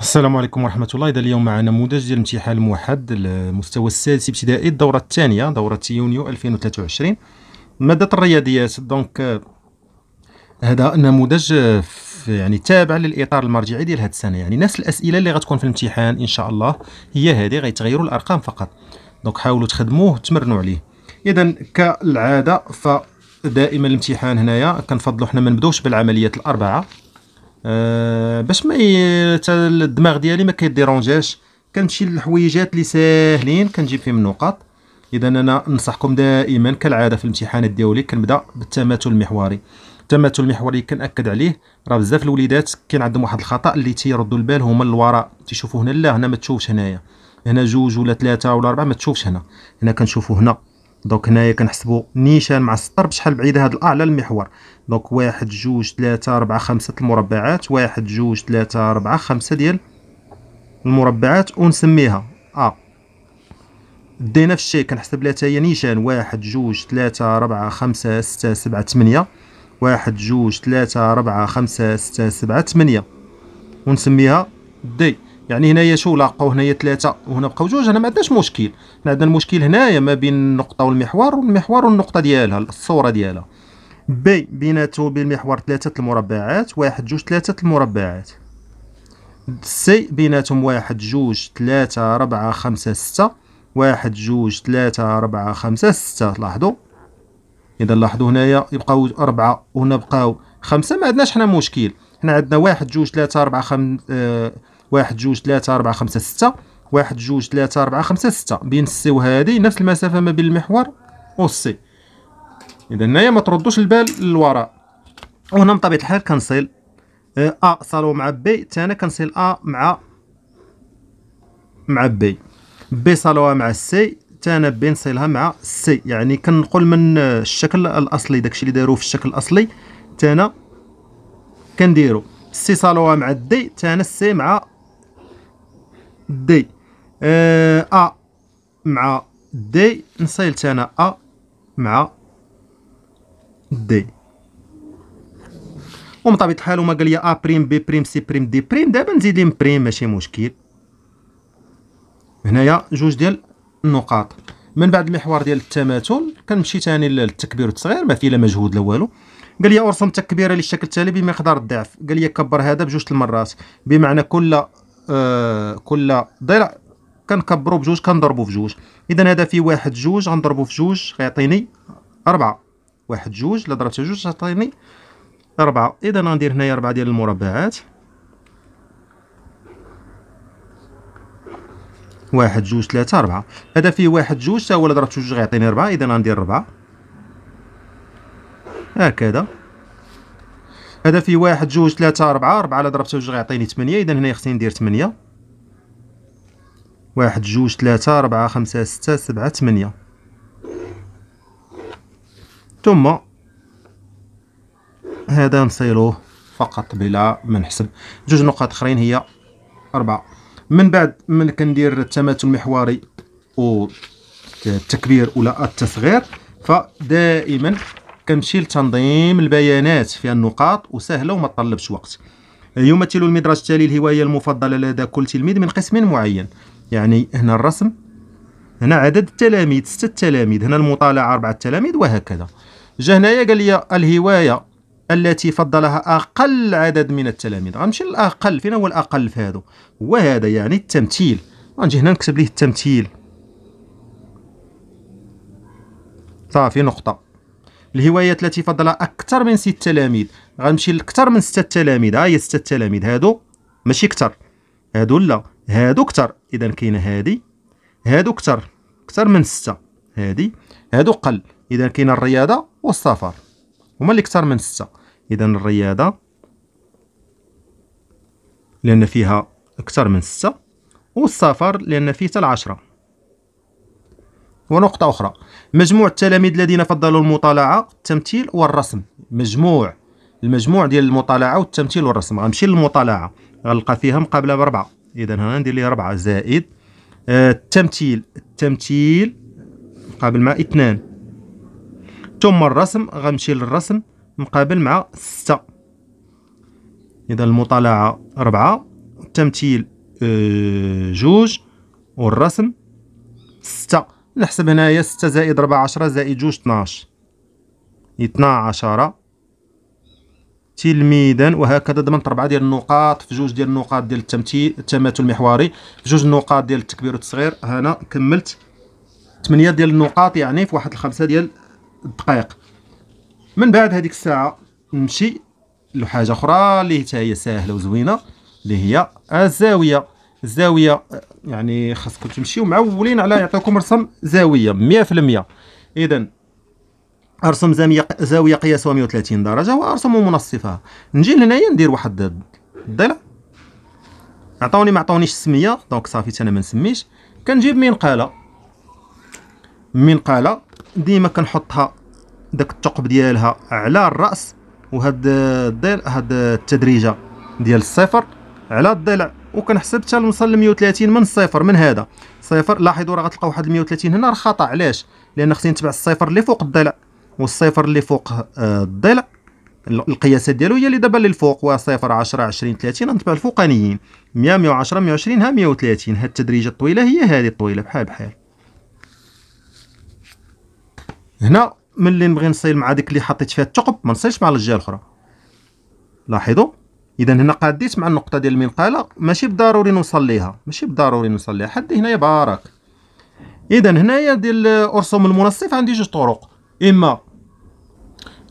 السلام عليكم ورحمة الله إذا اليوم مع نموذج ديال الامتحان الموحد المستوى السادس ابتدائي الدورة الثانية دورة يونيو 2023 مادة الرياضيات دونك هذا نموذج يعني تابع للاطار المرجعي ديال هذه السنه يعني نفس الاسئله اللي غتكون في الامتحان ان شاء الله هي هذه غيتغيروا الارقام فقط دونك حاولوا تخدموه تمرنوا عليه اذا كالعاده فدائما الامتحان هنايا كنفضلوا حنا ما نبداوش بالعمليات الاربعه آه، باش ما حتى الدماغ ديالي ما كيديرونجاش كنمشي للحويجات اللي ساهلين كنجيب فيهم النقاط اذا انا ننصحكم دائما كالعاده في الامتحانات ديالي كنبدا بالتماثل المحوري التماثل المحوري كناكد عليه راه بزاف الوليدات كاين عندهم واحد الخطا اللي تيردوا البال هما للوراء تيشوفوا هنا لا هنا ما تشوفش هنايا هنا جوج ولا ثلاثه ولا اربعه ما تشوفش هنا هنا كنشوفوا هنا دونك هنايا كنحسبوا نيشان مع السطر بشحال بعيده هاد الاعلى المحور دونك واحد جوج ثلاثة أربعة خمسة المربعات واحد جوج ثلاثة أربعة خمسة ديال المربعات ونسميها ا آه. دينا في الشيء كنحسب لها هي نيشان واحد جوج ثلاثة أربعة خمسة ستة سبعة ثمانية واحد جوج ثلاثة أربعة خمسة ستة سبعة ثمانية ونسميها دي يعني هنايا شو لاقاو هنايا ثلاثه وهنا بقاو جوج هنا ما عندناش مشكل حنا عندنا المشكل هنايا ما بين النقطه والمحور والمحور والنقطه ديالها الصوره ديالها بي بيناتو بالمحور المحور ثلاثه المربعات واحد جوج ثلاثه المربعات سي بيناتهم واحد جوج ثلاثة ربعة خمسة ستة واحد جوج ثلاثة ربعة خمسة ستة لاحظوا إذا لاحظوا هنايا يبقاو أربعة وهنا بقاو خمسة ما عندناش حنا مشكل حنا عندنا واحد جوج ثلاثة ربعة خمسة آه، واحد جوج تلاتة أربعة خمسة ستة واحد جوج تلاتة أربعة خمسة ستة بين سي و هادي نفس المسافة ما بين المحور و سي إذا هنايا ما البال للوراء و هنا بطبيعة الحال كنصل آه، أ صالو مع بي تانا كنصل أ مع مع بي بي صالوها مع سي تانا بي نصيلها مع سي يعني كنقول من الشكل الأصلي داكشي اللي دارو في الشكل الأصلي تانا كنديرو سي صالوها مع دي تانا سي مع دي آه، ا أه مع دي نصيلت انا ا مع دي ومن الحال هما قال لي ا بريم بي بريم سي بريم دي بريم دابا نزيد لي بريم ماشي مشكل هنايا جوج ديال النقاط من بعد المحور ديال التماثل كنمشي ثاني للتكبير والتصغير ما فيه لا مجهود لا والو قال لي ارسم تكبيره للشكل التالي بمقدار الضعف قال لي كبر هذا بجوج المرات بمعنى كل آه، كل ضلع كنكبرو بجوج كنضربو في جوج اذا هذا فيه واحد جوج غنضربو في جوج غيعطيني أربعة واحد جوج الا ضربت جوج غيعطيني أربعة اذا غندير هنايا أربعة ديال المربعات واحد جوج ثلاثة أربعة هذا فيه واحد جوج تا هو الا ضربت جوج غيعطيني أربعة اذا غندير أربعة هكذا هذا فيه واحد جوج ثلاثة أربعة أربعة على ضربت جوج غيعطيني ثمانية إذا هنا خصني ندير ثمانية واحد جوج ثلاثة أربعة خمسة ستة سبعة ثمانية ثم هذا نصيلوه فقط بلا ما نحسب جوج نقاط اخرين هي أربعة من بعد من كندير التماثل المحوري أو التكبير ولا التصغير فدائما كنمشي لتنظيم البيانات فيها النقاط وسهله وما تطلبش وقت يمثل المدرج التالي الهوايه المفضله لدى كل تلميذ من قسم معين يعني هنا الرسم هنا عدد التلاميذ ستة تلاميذ هنا المطالعة أربعة تلاميذ وهكذا جا هنايا قال لي الهواية التي فضلها أقل عدد من التلاميذ غنمشي للأقل فين هو الأقل في هادو وهذا يعني التمثيل غنجي هنا نكتب ليه التمثيل صافي نقطة الهوايات التي فضلها اكثر من ست تلاميذ غنمشي لاكثر من ست تلاميذ ها هي سته تلاميذ هادو ماشي كثر هادو لا هادو كثر اذا كاينه هادي هادو كثر كثر من سته هادي هادو قل اذا كاينه الرياضه والسفر هما اللي كثر من سته اذا الرياضه لان فيها اكثر من سته والسفر لان فيه حتى العشره ونقطة أخرى مجموع التلاميذ الذين فضلوا المطالعة التمثيل والرسم مجموع المجموع ديال المطالعة والتمثيل والرسم غنمشي للمطالعة غنلقى فيها مقابلة بربعة إذا هنا ندير لي ربعة زائد آه التمثيل التمثيل مقابل مع اثنان ثم الرسم غنمشي للرسم مقابل مع ستة إذا المطالعة ربعة التمثيل آه جوج والرسم ستة نحسب هنايا ستة زائد ربعة عشرة زائد جوج اتناش اتنا عشرة تلميذا وهكذا ضمنت ربعة ديال النقاط في جوج ديال النقاط ديال التمثيل التماثل المحوري في جوج النقاط ديال التكبير والتصغير هنا كملت ثمانية ديال النقاط يعني في واحد الخمسة ديال الدقائق من بعد هذيك الساعة نمشي لحاجة أخرى اللي هي ساهلة وزوينة اللي هي الزاوية زاويه يعني خاصكم تمشيو معولين على يعطيكم رسم زاويه 100% اذا ارسم زاويه قياسها 130 درجه وارسم منصفها نجي لهنايا ندير واحد الضلع عطاوني ما عطاونيش السميه دونك صافي انا ما نسميش كنجيب منقاله منقاله ديما كنحطها داك الثقب ديالها على الراس وهاد الضلع هاد التدريجه ديال الصفر على الضلع وكنحسب حتى نوصل ل 130 من الصفر من هذا صفر لاحظوا راه غتلقى واحد 130 هنا راه خطا علاش لان خصني نتبع الصفر اللي فوق الضلع والصفر اللي فوق آه، الضلع القياسات ديالو هي اللي دابا اللي الفوق و 0 10 20 30 نتبع الفوقانيين 100 110 120 ها 130 هاد التدريجه الطويله هي هذه الطويله بحال بحال هنا ملي نبغي نصيل مع ديك اللي حطيت فيها الثقب ما نصيلش مع الجهه الاخرى لاحظوا اذا هنا قاديت مع النقطه ديال المنقاله ماشي بالضروري نوصل ماشي بالضروري نوصل ليها حد هنا يبارك اذا هنايا ديال ارسم المنصف عندي جوج طرق اما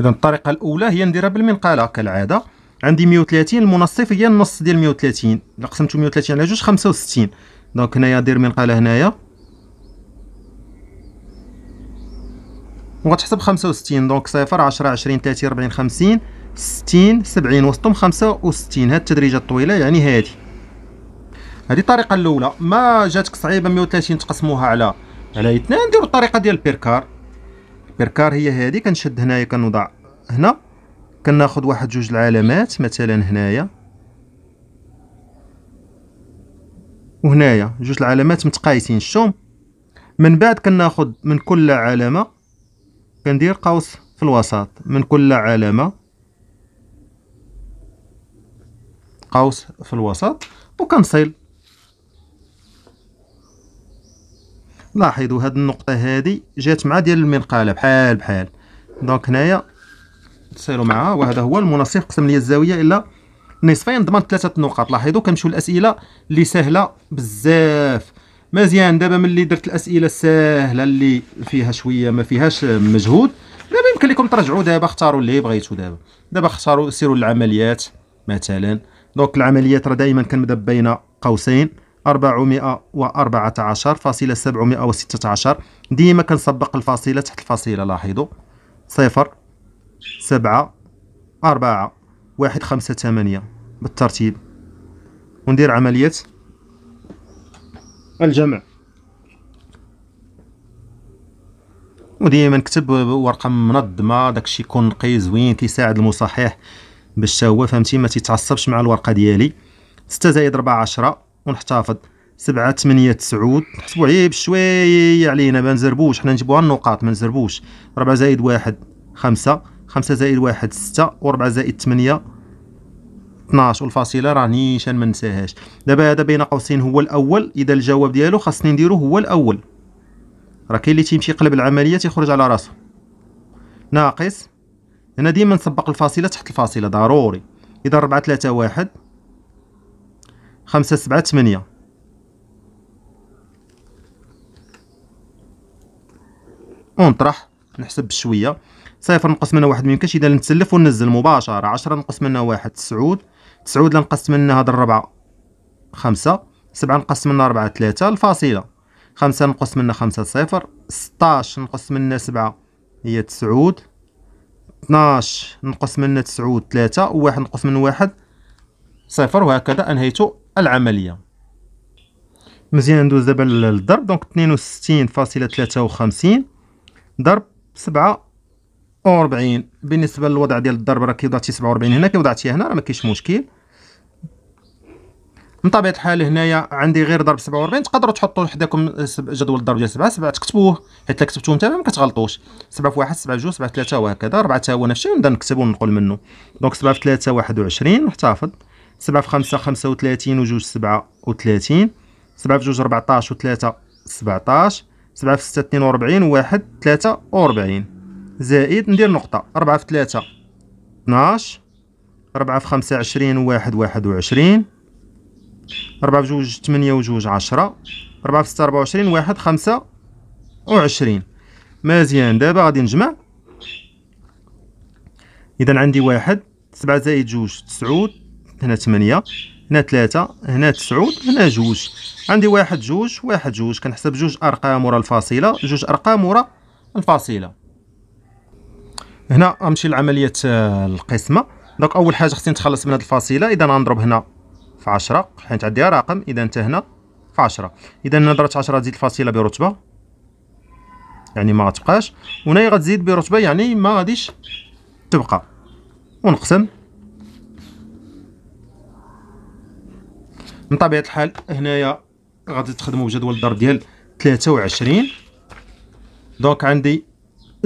اذا الطريقه الاولى هي نديرها بالمنقاله كالعاده عندي 130 المنصف هي النص ديال 130 قسمت 130 على جوج 65 دونك هنايا دير منقاله هنايا وغتحسب 65 دونك صفر 10 20 30 40 50 60 70 وسطهم 65 هاد التدريجه الطويله يعني هادي هذه الطريقه الاولى ما جاتك صعيبه 130 تقسموها على على اثنين نديرو الطريقه ديال البيركار البيركار هي هذه كنشد هنايا كنوضع هنا كناخذ واحد جوج العلامات مثلا هنايا وهنايا جوج العلامات متقايسين شوم من بعد كناخذ من كل علامه كندير قوس في الوسط من كل علامه قوس في الوسط وكنصل لاحظوا هاد النقطه هادي جات مع ديال المنقاله بحال بحال دونك هنايا تصيلوا معها وهذا هو المنصف قسم لي الزاويه الا نصفين ضمن ثلاثه نقاط لاحظوا كنمشيو الاسئله اللي سهله بزاف مزيان دابا ملي درت الاسئله السهله اللي فيها شويه ما فيهاش مجهود دابا يمكن لكم ترجعوا دابا اختاروا اللي بغيتو دابا دابا اختاروا سيروا للعمليات مثلا دونك العمليات راه دائما كنبدا بين قوسين 414 فاصلة 716 ديما كنسبق الفاصله تحت الفاصله لاحظوا صفر سبعة أربعة واحد خمسة ثمانية بالترتيب وندير عملية الجمع وديما نكتب ورقة منظمة داكشي يكون نقي زوين تيساعد المصحح باش هو فهمتي ما تيتعصبش مع الورقه ديالي 6 زائد 4 10 ونحتفظ 7 8 9 نحسبوا عيب شويه علينا ما نزربوش حنا نجيبوها النقاط ما نزربوش 4 زائد 1 5 5 زائد 1 6 و4 زائد 8 12 والفاصله راه نيشان ما نساهاش دابا هذا بين قوسين هو الاول اذا الجواب ديالو خاصني نديرو هو الاول راه كاين اللي تيمشي يقلب العمليه تيخرج على راسه ناقص هنا ديما نسبق الفاصله تحت الفاصله ضروري اذا ربعة ثلاثة واحد خمسة سبعة ثمانية ونطرح نحسب بشويه صفر نقص منها واحد ميمكنش اذا نتسلف وننزل مباشره عشرة نقص منها واحد تسعود تسعود لنقص منها هاد الربعة خمسة سبعة نقص منها ربعة ثلاثة الفاصلة خمسة نقص منها خمسة صفر ستاش نقص منها سبعة هي تسعود 12 نقص من 9 3 و1 نقص من 1 صفر وهكذا انهيت العمليه مزيان ندوز دابا للضرب دونك 62.53 ضرب 47 بالنسبه للوضع ديال الضرب راه كيوضع تي 47 هنا كي وضعتيها هنا راه مكاينش مشكل من طبيعه الحال هنايا عندي غير ضرب 47 تقدروا تحطوا حداكم جدول الضرب ديال 7 7 تكتبوه حيت كتبتوه نتايا ما كتغلطوش 7 في 1 7 في 2 7 في 3 وهكذا 4 حتى هو نفس الشيء نبدا نكتب وننقل منه دونك 7 في 3 21 نحتفظ 7 في 5 35 و2 37 7 في 2 14 و3 17 7 في 6 42 1 43 زائد ندير نقطة 4 في 3 12 4 في 5 20 1 21 ربعة جوج تمنية وجوج عشرة ربعة في ستة ربعة وعشرين واحد خمسة وعشرين مزيان دابا غادي نجمع إذا عندي واحد سبعة زائد جوج تسعود هنا تمنية هنا ثلاثة هنا تسعود هنا جوج عندي واحد جوج واحد جوج كنحسب جوج أرقام ورا الفاصلة جوج أرقام ورا الفاصلة هنا غنمشي لعملية آه، القسمة دونك أول حاجة خصني نتخلص من هاد الفاصلة إذا غنضرب هنا في 10 حيت عندي رقم اذا انت هنا في 10 اذا نضره 10 تزيد الفاصله برتبه يعني ما غتبقاش وهنا غتزيد برتبه يعني ما غاديش تبقى ونقسم من طبيعه الحال هنايا غادي تخدموا بجدول الضرب ديال 23 دونك عندي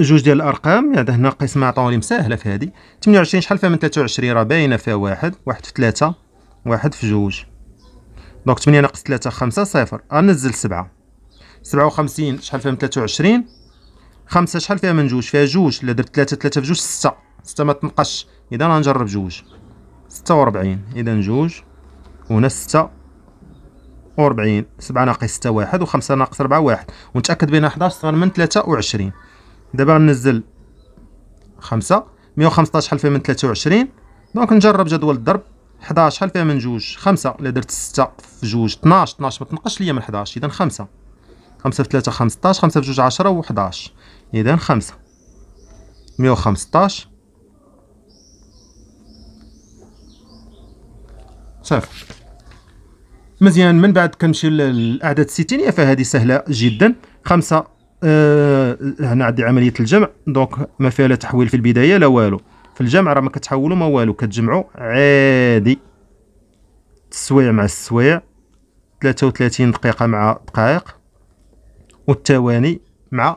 جوج ديال الارقام يعني هنا قسمه عطاوني مساهله في هذه 28 شحال فيها من 23 راه باينه فيها واحد واحد في 3 واحد في جوج دونك 8 ناقص 3 5 صفر غنزل 7 57 شحال فيها تلاتة 23 5 شحال فيها من جوج فيها جوج الا درت 3 3 في جوج 6 6 ما اذا غنجرب جوج 46 اذا جوج وهنا 6 40 7 ناقص 6 واحد و5 ناقص 4 واحد ونتاكد بان 11 صغر من 23 دابا غنزل 5 115 شحال فيها من 23 دونك نجرب جدول الضرب 11 شحال فيها من جوج خمسة الا درت ستة في جوج 12 12 ما تنقصش ليا من 11 اذا خمسة خمسة في 3 15 خمسة في جوج 10 و11 اذا خمسة 115 صافي مزيان من بعد كنمشي للاعداد الستينيه فهذه سهله جدا خمسة آه هنا عندي عمليه الجمع دونك ما فيها لا تحويل في البدايه لا والو في الجمع راه ما كتحولوا ما والو كتجمعوا عادي التسويع مع السويع 33 دقيقة مع دقائق والثواني مع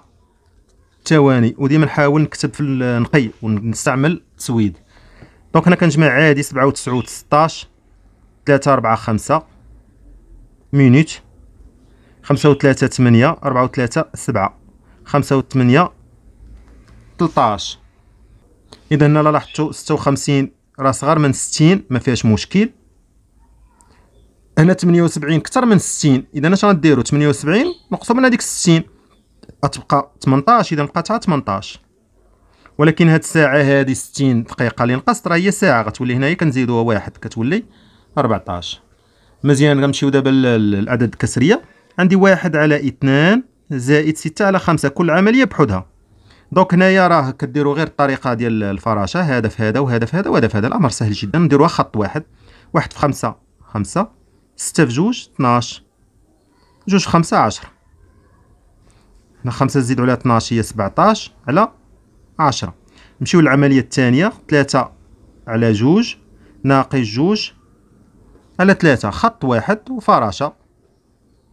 الثواني وديما نحاول نكتب في النقي ونستعمل تسويد دونك هنا كنجمع عادي 97 16 3 4 5 مينوت 5 و 3 8 4 و 3 7 5 و 8 13 اذا انا لاحظتوا 56 راه صغر من 60 ما فيهاش مشكل هنا 78 اكثر من 60 اذا اش غنديروا 78 نقصوا من هذيك 60 غتبقى 18 اذا بقاتها 18 ولكن هاد الساعه هذه 60 دقيقه اللي نقصت راه هي ساعه غتولي هنايا كنزيدوها واحد كتولي 14 مزيان غنمشيو دابا للاعداد الكسريه عندي واحد على 2 زائد 6 على 5 كل عملية بحدها دونك هنايا راه كديروا غير الطريقه ديال الفراشه هدف هذا وهدف هذا وهدف هذا الامر سهل جدا نديروها خط واحد واحد في خمسة خمسة ستة في جوج تناش جوج في خمسة عشرة هنا خمسة زيد على تناش هي سبعتاش على عشرة نمشيو للعملية الثانية ثلاثة على جوج ناقص جوج على ثلاثة خط واحد وفراشة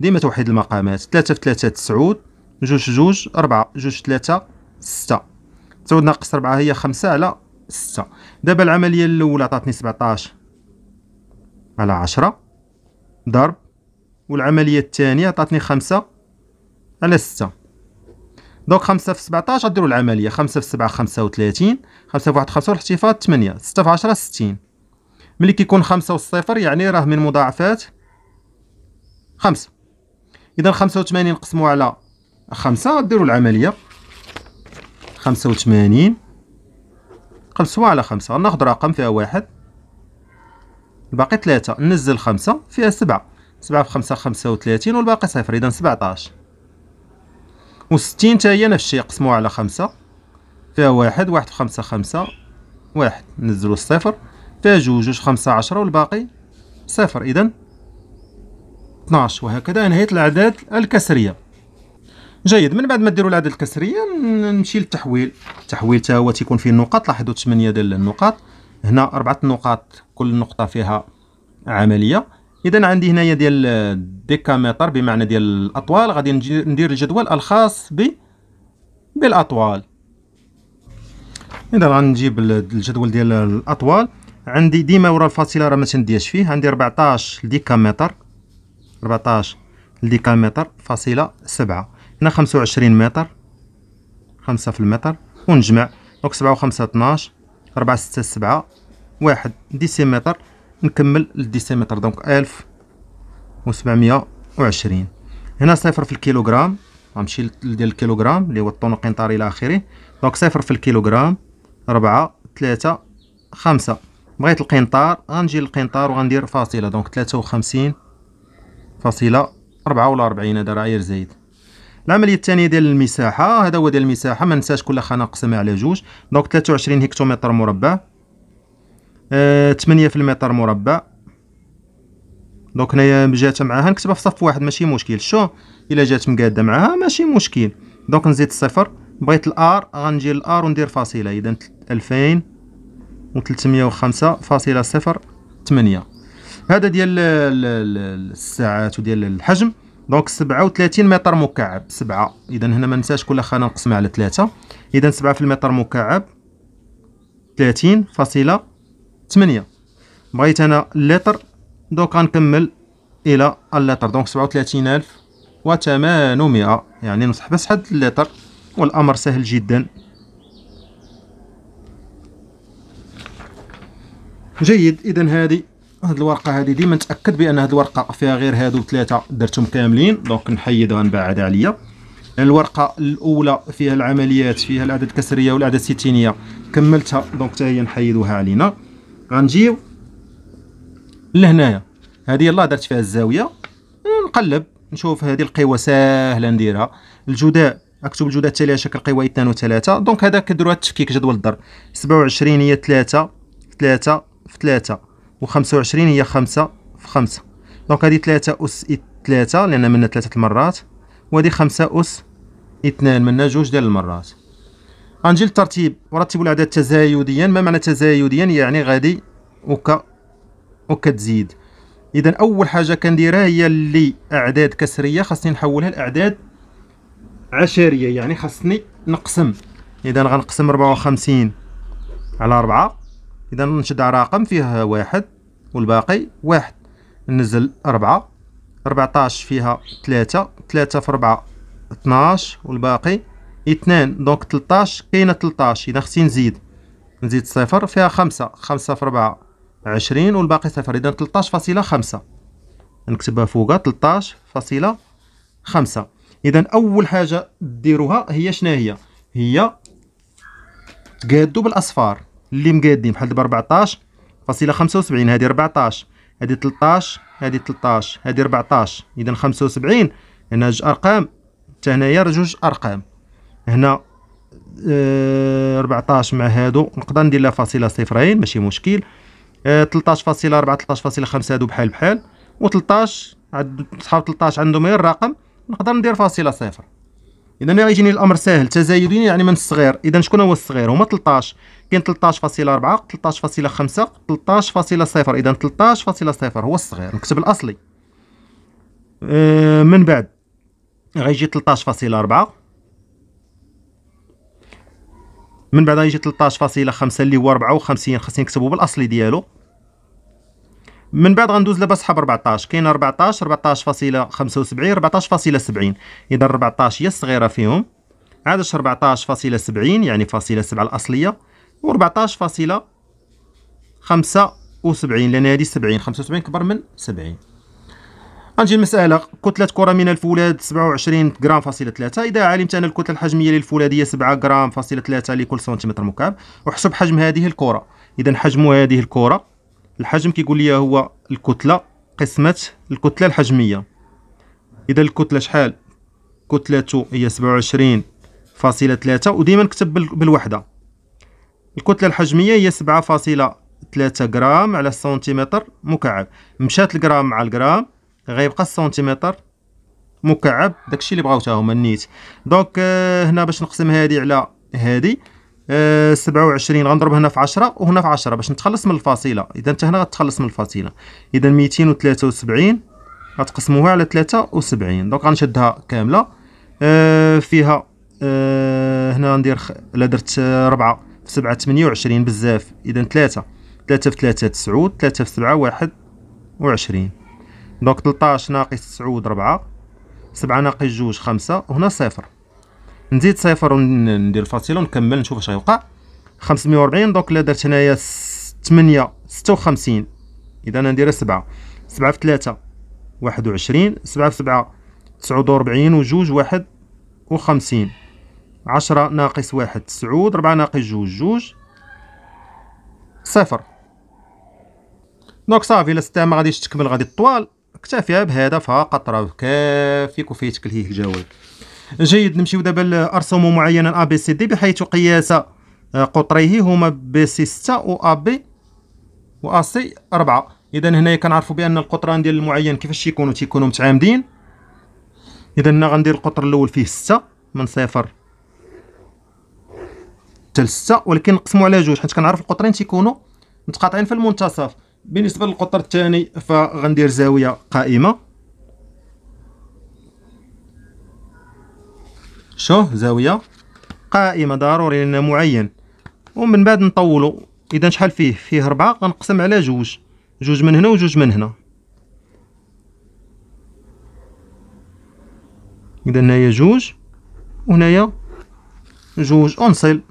ديما توحيد المقامات ثلاثة في ثلاثة تسعود جوج جوج أربعة جوج ثلاثة 6 تزود ناقص 4 هي 5 على 6 دابا العمليه الاولى عطاتني 17 على 10 ضرب والعمليه الثانيه عطاتني 5 على 6 دونك 5 في 17 غديروا العمليه 5 في 7 35 5 في 1 خمسة والاحتفاظ 8 6 في 10 60 ملي كيكون 5 والصفر يعني راه من مضاعفات 5 اذا 85 نقسموا على 5 غديروا العمليه خمسة وثمانين قلبتوها على خمسة ناخد رقم فيها واحد الباقي ثلاثة ننزل خمسة فيها سبعة سبعة في خمسة خمسة وثلاثين والباقي صفر إذا سبعتاش وستين تا نفس الشيء قسموها على خمسة فيها واحد واحد في خمسة خمسة واحد نزلو الصفر فيها جوج جوج خمسة عشرة والباقي صفر إذا 12 وهكذا انهيت الأعداد الكسرية جيد من بعد ما ديروا العدد الكسريه نمشي للتحويل التحويل حتى هو تيكون فيه النقاط لاحظوا 8 ديال النقاط هنا اربعه نقاط كل نقطه فيها عمليه اذا عندي هنايا ديال الديكامتر بمعنى ديال الاطوال غادي ندير الجدول الخاص ب بالاطوال اذا غنجيب الجدول ديال الاطوال عندي ديما ورا الفاصله راه ما فيه عندي 14 ديكامتر 14 ديكامتر فاصله 7 هنا خمسة 25 متر خمسة في المتر ونجمع دونك سبعة وخمسة طناش ربعة ستة سبعة واحد ديسيمتر نكمل للديسيمتر دونك ألف وسبعمية وعشرين هنا صفر في الكيلوغرام غنمشي ديال الكيلوغرام اللي هو الطن القنطار إلى آخره دونك صفر في الكيلوغرام ربعة تلاتة خمسة بغيت القنطار غنجي للقنطار وغندير فاصلة دونك تلاتة وخمسين فاصلة ربعة ولا ربعين هدا راه غير زايد العمليه الثانيه ديال المساحه هذا هو ديال المساحه ما ننساش كل خانه نقسمها على جوج دونك 23 هكتومتر مربع آه 8 في المتر مربع دونك هنايا جات معاها نكتبها في صف واحد ماشي مشكل شو الا جات مقاده معاها ماشي مشكل دونك نزيد الصفر بغيت الار غنجي الار وندير فاصله اذا و 2305.08 هذا ديال الساعات وديال الحجم دونك 37 متر مكعب 7 اذا هنا ما ننساش كل خانه نقسمها على 3 اذا 7 في المتر مكعب ثلاثين فاصلة 8 بغيت انا اللتر دونك غنكمل الى اللتر دونك 37000 و800 يعني نصح بس حد اللتر والامر سهل جدا جيد اذا هذه هاد الورقه هادي ديما نتاكد بان هاد الورقه فيها غير هادو ثلاثه درتهم كاملين دونك نحيدها نبعد عليا الورقه الاولى فيها العمليات فيها الاعداد الكسريه الأعداد الستينيه كملتها دونك حتى هي نحيدوها علينا غنجيو لهنايا هذه يلاه درت فيها الزاويه نقلب نشوف هذه القوى ساهله نديرها الجداء اكتب الجداء التالي على شكل قوى 2 و 3 دونك هذا هاد التفكيك جدول الضرب 27 هي 3 هي تلاتة 3 في 3 و25 هي 5 في 5 دونك هذه 3 أس 3 لأن منا 3 المرات وهذه 5 أس 2 منا جوج ديال المرات غنجي للترتيب ورتبوا الأعداد تزايديا ما معنى تزايديا يعني غادي وك وكتزيد اذا اول حاجه كنديرها هي اللي اعداد كسريه خاصني نحولها لاعداد عشريه يعني خاصني نقسم اذا غنقسم 54 على 4 إذا نشد على رقم فيه واحد والباقي واحد ننزل أربعة ربعتاش فيها تلاتة تلاتة في ربعة تناش والباقي اثنان دونك تلتاش كاينة تلتاش إذا خصني نزيد نزيد صفر فيها خمسة خمسة في ربعة عشرين والباقي صفر إذا تلتاش فاصلة خمسة نكتبها فوقا تلتاش فاصلة خمسة إذا أول حاجة ديروها هي شناهي هي تقادو بالأصفار اللي مقادين بحال دابا 14 فاصله 75 هذه 14 هذه 13 هذه 13 هذه 14 اذا 75 هنا جوج ارقام حتى هنايا جوج ارقام هنا أه 14 مع هادو نقدر ندير لها فاصله صفرين ماشي مشكل أه 13 فاصله 4 13 فاصله 5 هادو بحال بحال و 13 عاد صحاب 13 عندهم غير الرقم نقدر ندير فاصله صفر اذا انا غيجيني الامر ساهل تزايدين يعني من الصغير اذا شكون هو الصغير هما 13 كاين 13.4 13.5 13.0 اذا 13.0 هو الصغير نكتب الاصلي أه من بعد غيجي 13.4 من بعد غيجي 13.5 اللي هو 54 خاصني نكتبو بالاصلي ديالو من بعد غندوز لاباس صحاب 14 كاين 14 14.75 14.70 اذا 14 هي الصغيره فيهم عاد 14.70 يعني فاصله 7 الاصليه و 1475 لان هذه 70 75 كبر من 70 غنجي المسألة كتلة كرة من الفولاذ 27 غرام فاصلة ثلاثة إذا علمت أن الكتلة الحجمية للفولاذ هي 7 غرام فاصلة ثلاثة لكل سنتيمتر مكعب وحسب حجم هذه الكرة إذا حجم هذه الكرة الحجم كيقول لي هو الكتله قسمه الكتله الحجميه اذا الكتله شحال كتلته هي سبعة وعشرين فاصلة ثلاثة وديما نكتب بالوحدة الكتلة الحجمية هي سبعة فاصلة ثلاثة غرام على سنتيمتر مكعب مشات الغرام مع الغرام غيبقى السنتيمتر مكعب داكشي اللي بغاو هما النيت دونك آه، هنا باش نقسم هادي على هادي آه، سبعة وعشرين غنضرب هنا في عشرة وهنا في عشرة باش نتخلص من الفاصلة إذا نتا هنا غتخلص من الفاصلة إذا ميتين وتلاتة وسبعين غتقسموها على تلاتة وسبعين دونك غنشدها كاملة آه، فيها آه، هنا غندير إلا درت ربعة في سبعة تمنية وعشرين بزاف إذا تلاتة تلاتة في تلاتة تسعود تلاتة في سبعة واحد وعشرين دونك تلطاش ناقص تسعود ربعة سبعة ناقص جوج خمسة وهنا صفر نزيد صفر وندير الفاصله ونكمل نشوف اش غيوقع 540 دونك الا درت هنايا 8 56 اذا انا نديرها 7 7 في 3 21 7 في 7 49 وجوج واحد وخمسين عشرة ناقص واحد تسعود ربعة ناقص جوج جوج صفر دونك صافي لستا ما غاديش تكمل غادي طوال اكتفيها بهذا فقط راه كافيك وفيتك الهيك الجواب جيد نمشيو دابا لارسوم معينا ا بي سي دي بحيث قياس آه، قطريه هما بي سي 6 و ا بي و ا سي 4 اذا هنايا كنعرفوا بان القطران ديال المعين كيفاش يكونوا تيكونوا متعامدين اذا هنا غندير القطر الاول فيه 6 من صفر حتى ل 6 ولكن نقسموا على جوج حيت كنعرف القطرين تيكونوا متقاطعين في المنتصف بالنسبه للقطر الثاني فغندير زاويه قائمه شوف زاويه قائمه ضروري لأن معين ومن بعد نطولو اذا شحال فيه فيه ربعة غنقسم على جوج جوج من هنا وجوج من هنا اذا هنايا جوج وهنايا جوج اونصيل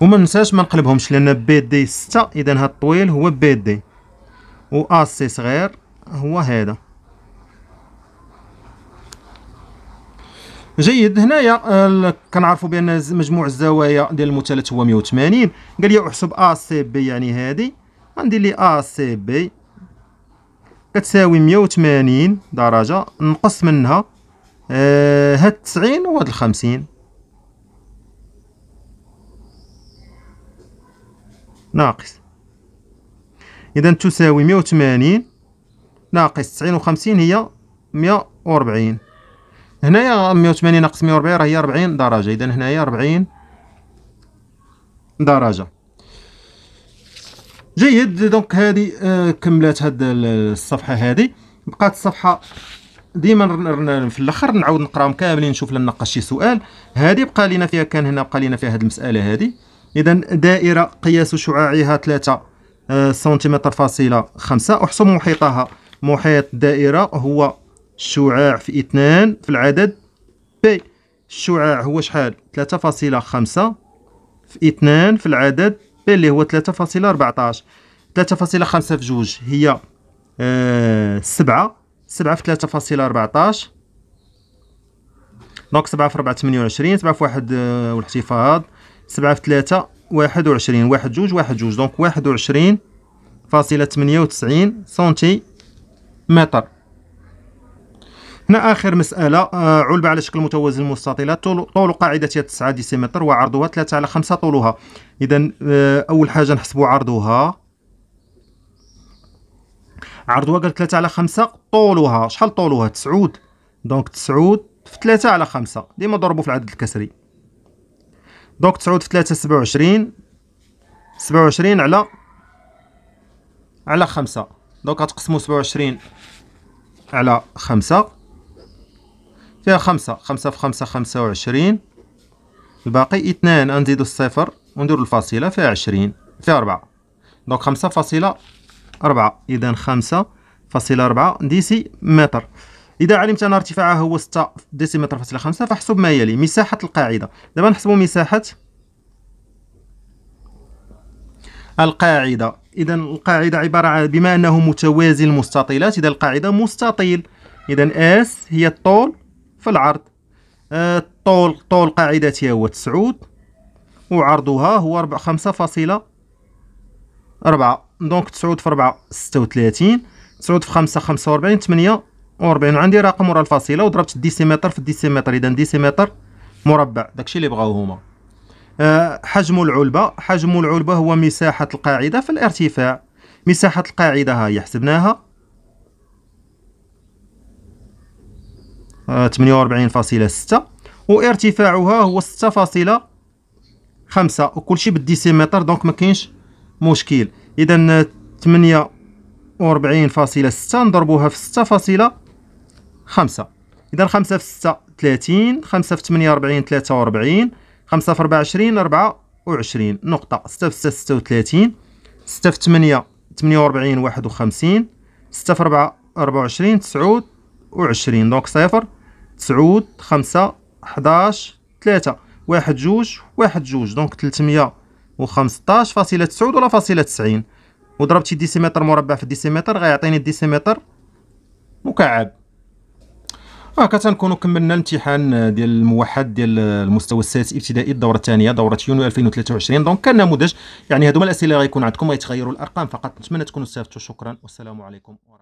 وما ننساش ما نقلبهمش لان بي دي 6 اذا هاد الطويل هو بي دي و ا سي صغير هو هذا جيد هنايا كنعرفوا بان مجموع الزوايا ديال المثلث هو 180 قال لي احسب ا سي بي يعني هادي غندير لي ا سي بي كتساوي 180 درجه نقص منها آه، هاد 90 وهاد 50 ناقص إذا تساوي مية وثمانين ناقص تسعين وخمسين هي مية وربعين هنايا مية وثمانين ناقص مية وربعين راه هي ربعين درجة إذا هنايا ربعين درجة جيد دونك هذه آه، كملات هاد الصفحة هذه بقات الصفحة ديما في الاخر نعاود نقراهم كاملين نشوف لنا شي سؤال هذه بقى لينا فيها كان هنا بقى لينا فيها هاد المساله هذه اذا دائره قياس شعاعها 3 آه، سنتيمتر فاصلة 5 احسب محيطها محيط الدائره هو الشعاع في 2 في العدد بي الشعاع هو شحال 3.5 في 2 في العدد بي اللي هو 3.14 3.5 في جوج هي آه، سبعة في ثلاثة في أربعتاش دونك سبعة في تمنية وعشرين سبعة في واحد آه، والاحتفاظ سبعة في ثلاثة واحد وعشرين واحد جوج واحد جوج دونك واحد وعشرين فاصلة تمنية وتسعين سنتي متر هنا آخر مسألة آه، علبة على شكل متوازي المستطيلات طول قاعدتها تسعة ديسيمتر وعرضها تلاتة على خمسة طولها إذا آه، أول حاجة نحسبوا عرضها عرضها قال تلاتة على خمسة طولها شحال طولها تسعود دونك تسعود في تلاتة على خمسة ديما ضربوا في العدد الكسري دونك تسعود في ثلاثة سبعة وعشرين سبعة وعشرين على على خمسة دونك غتقسمو سبعة وعشرين على خمسة فيها خمسة خمسة في خمسة خمسة وعشرين الباقي اثنان غنزيدو الصفر وندير الفاصلة فيها عشرين فيها ربعة دونك خمسة فاصلة ربعة إذا خمسة فاصلة ربعة ديسي متر اذا علمت ان ارتفاعها هو 6 ديسيمتر فاصلة 5 فاحسب ما يلي مساحه القاعده دابا نحسبوا مساحه القاعده اذا القاعده عباره عن بما انه متوازي المستطيلات اذا القاعده مستطيل اذا اس هي الطول في العرض الطول آه، طول قاعدتها هو 9 وعرضها هو 5.4 دونك 9 في 4 36 9 في 5 45 8 وربعين عندي وعندي رقم ورا الفاصله وضربت الديسيمتر في الديسيمتر اذا ديسيمتر مربع داكشي اللي بغاو هما أه حجم العلبه حجم العلبه هو مساحه القاعده في الارتفاع مساحه القاعده ها هي حسبناها آه، ستة وارتفاعها هو ستة فاصلة خمسة وكلشي بالديسيمتر دونك مكاينش مشكل اذا آه، تمنية فاصلة ستة نضربوها في ستة فاصلة خمسة إذا خمسة في ستة ثلاثين خمسة في ثمانية ربعين ثلاثة وأربعين خمسة في أربعة وعشرين أربعة وعشرين نقطة ستة في ستة ستة وثلاثين ستة في ثمانية ثمانية وأربعين واحد وخمسين ستة في أربعة أربعة وعشرين تسعود وعشرين دونك صفر تسعود خمسة حداش ثلاثة واحد جوج واحد جوج دونك تلتمية وخمسطاش فاصلة تسعود ولا فاصلة تسعين وضربتي ديسيمتر مربع في ديسيمتر غيعطيني الديسيمتر مكعب اه كتنكونوا كملنا الامتحان ديال الموحد ديال المستوى السادس ابتدائي الدوره الثانيه دوره يونيو 2023 دونك كان نموذج يعني هادو هما الاسئله اللي غيكون عندكم غيتغيروا الارقام فقط نتمنى تكونوا استفدتوا شكرا والسلام عليكم ورحمه